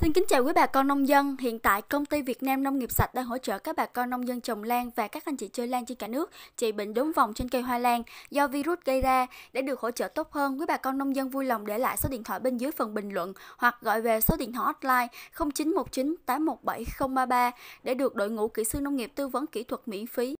Xin kính chào quý bà con nông dân. Hiện tại công ty Việt Nam Nông nghiệp sạch đang hỗ trợ các bà con nông dân trồng lan và các anh chị chơi lan trên cả nước trị bệnh đốm vòng trên cây hoa lan do virus gây ra. Để được hỗ trợ tốt hơn, quý bà con nông dân vui lòng để lại số điện thoại bên dưới phần bình luận hoặc gọi về số điện thoại hotline 0919 817 để được đội ngũ kỹ sư nông nghiệp tư vấn kỹ thuật miễn phí.